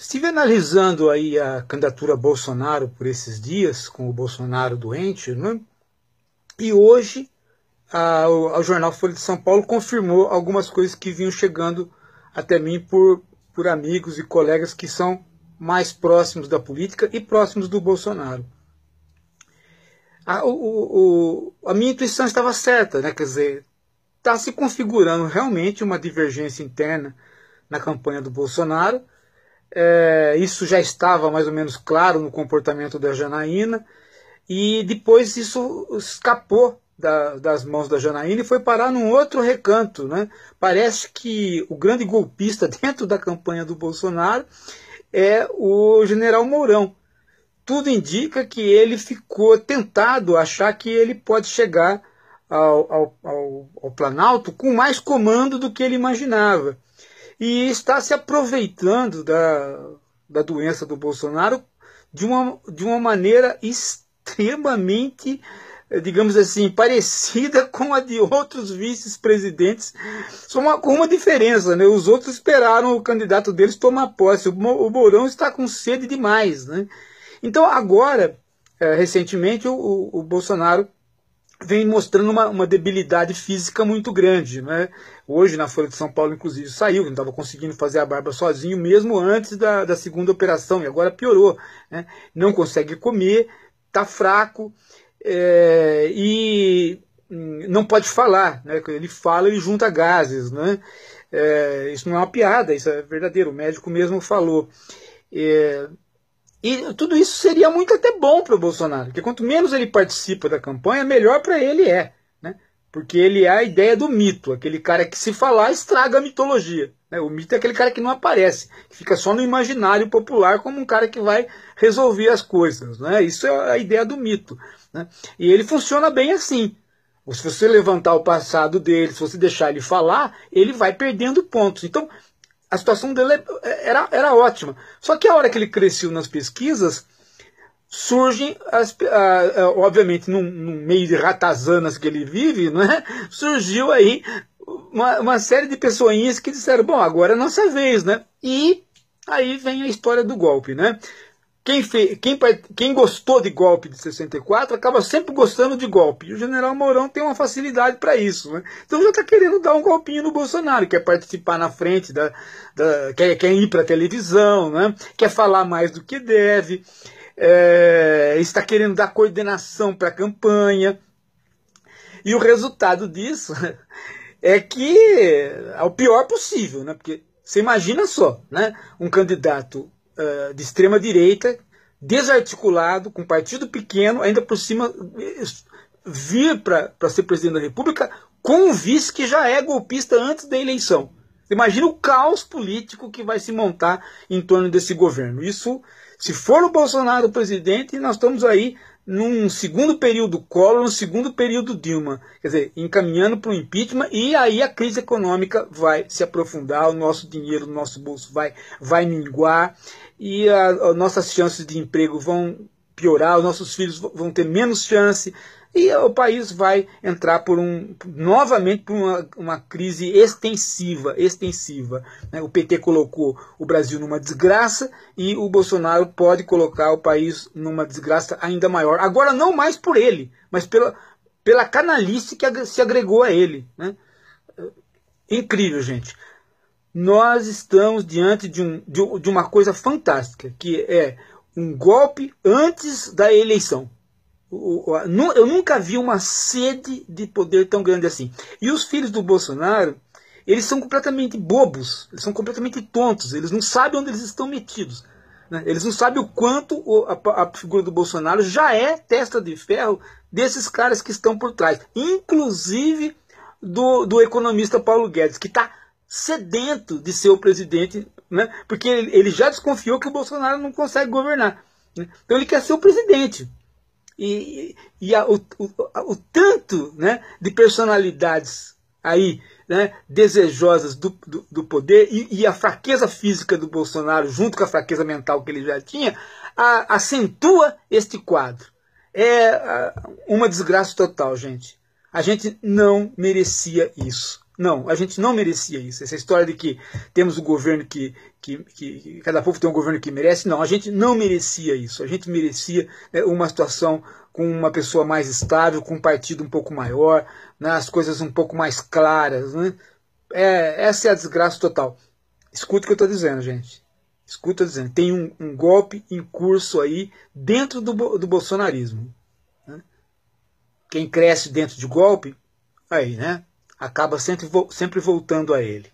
Estive analisando aí a candidatura Bolsonaro por esses dias, com o Bolsonaro doente, né? e hoje a, o, jornal Folha de São Paulo confirmou algumas coisas que vinham chegando até mim por, por amigos e colegas que são mais próximos da política e próximos do Bolsonaro. A, o, o, a minha intuição estava certa, né? quer dizer, está se configurando realmente uma divergência interna na campanha do Bolsonaro é, isso já estava mais ou menos claro no comportamento da Janaína, e depois isso escapou da, das mãos da Janaína e foi parar num outro recanto. Né? Parece que o grande golpista dentro da campanha do Bolsonaro é o general Mourão. Tudo indica que ele ficou tentado a achar que ele pode chegar ao, ao, ao, ao Planalto com mais comando do que ele imaginava e está se aproveitando da, da doença do Bolsonaro de uma, de uma maneira extremamente, eh, digamos assim, parecida com a de outros vice-presidentes, só uma, com uma diferença, né? Os outros esperaram o candidato deles tomar posse. O, o Mourão está com sede demais, né? Então agora, é, recentemente, o, o, o Bolsonaro vem mostrando uma, uma, debilidade física muito grande. Né? Hoje, na Folha de São Paulo, inclusive, saiu, não estava conseguindo fazer a barba sozinho, mesmo antes da, da segunda operação, e agora piorou. Né? Não consegue comer, está fraco é, e hum, não pode falar. Né? Ele fala, e junta gases. Né? É, isso não é uma piada, isso é verdadeiro, o médico mesmo falou. É, e tudo isso seria muito até bom para o Bolsonaro, porque quanto menos ele participa da campanha, melhor para ele é. Né? Porque ele é a ideia do mito, aquele cara que se falar estraga a mitologia. Né? O mito é aquele cara que não aparece, que fica só no imaginário popular como um cara que vai resolver as coisas. Né? Isso é a ideia do mito. Né? E ele funciona bem assim. se você levantar o passado dele, se você deixar ele falar, ele vai perdendo pontos. Então, a situação dele era, era ótima. Só que a hora que ele cresceu nas pesquisas, surgem, as, obviamente, num, num, meio de ratazanas que ele vive, não é? surgiu aí uma, uma, série de pessoinhas que disseram, bom, agora é nossa vez, né? E aí vem a história do golpe, né? Quem, fez, quem, quem gostou de golpe de 64 acaba sempre gostando de golpe. E o general Mourão tem uma facilidade para isso. Né? Então já está querendo dar um golpinho no Bolsonaro, quer participar na frente, da, da quer, quer ir para a televisão, né? quer falar mais do que deve, é, está querendo dar coordenação para a campanha. E o resultado disso é que é o pior possível, né? Porque você imagina só, né? Um candidato eh, de extrema direita, desarticulado, com um partido pequeno, ainda por cima eh, vir para ser presidente da República com um vice que já é golpista antes da eleição. Imagina o caos político que vai se montar em torno desse governo. Isso, se for o Bolsonaro presidente, nós estamos aí num segundo período Collor, no segundo período Dilma, quer dizer, encaminhando para o impeachment e aí a crise econômica vai se aprofundar, o nosso dinheiro, o nosso bolso vai, vai minguar e as nossas chances de emprego vão piorar, os nossos filhos vão ter menos chance e o país vai entrar por um novamente por uma, uma crise extensiva, extensiva. Né? O PT colocou o Brasil numa desgraça e o Bolsonaro pode colocar o país numa desgraça ainda maior. Agora não mais por ele, mas pela, pela canalice que se agregou a ele. Né? Incrível, gente. Nós estamos diante de, um, de, de uma coisa fantástica, que é um golpe antes da eleição. Eu nunca vi uma sede de poder tão grande assim. E os filhos do Bolsonaro, eles são completamente bobos, eles são completamente tontos, eles não sabem onde eles estão metidos. Né? Eles não sabem o quanto a, figura do Bolsonaro já é testa de ferro desses caras que estão por trás, inclusive do, do economista Paulo Guedes, que está sedento de ser o presidente né? porque ele, ele já desconfiou que o Bolsonaro não consegue governar. Né? Então ele quer ser o presidente. E, e a, o, o, o, tanto né, de personalidades aí né, desejosas do, do, do poder e, e, a fraqueza física do Bolsonaro, junto com a fraqueza mental que ele já tinha, a, acentua este quadro. É a, uma desgraça total, gente. A gente não merecia isso. Não, a gente não merecia isso. Essa história de que temos o um governo que, que, que, que, cada povo tem um governo que merece, não, a gente não merecia isso. A gente merecia né, uma situação com uma pessoa mais estável, com um partido um pouco maior, né, as coisas um pouco mais claras. Né? É, essa é a desgraça total. Escuta o que eu estou dizendo, gente. Escuta o que dizendo, tem um, um, golpe em curso aí dentro do, do bolsonarismo. Né? Quem cresce dentro de golpe, aí, né? acaba sempre, sempre voltando a ele.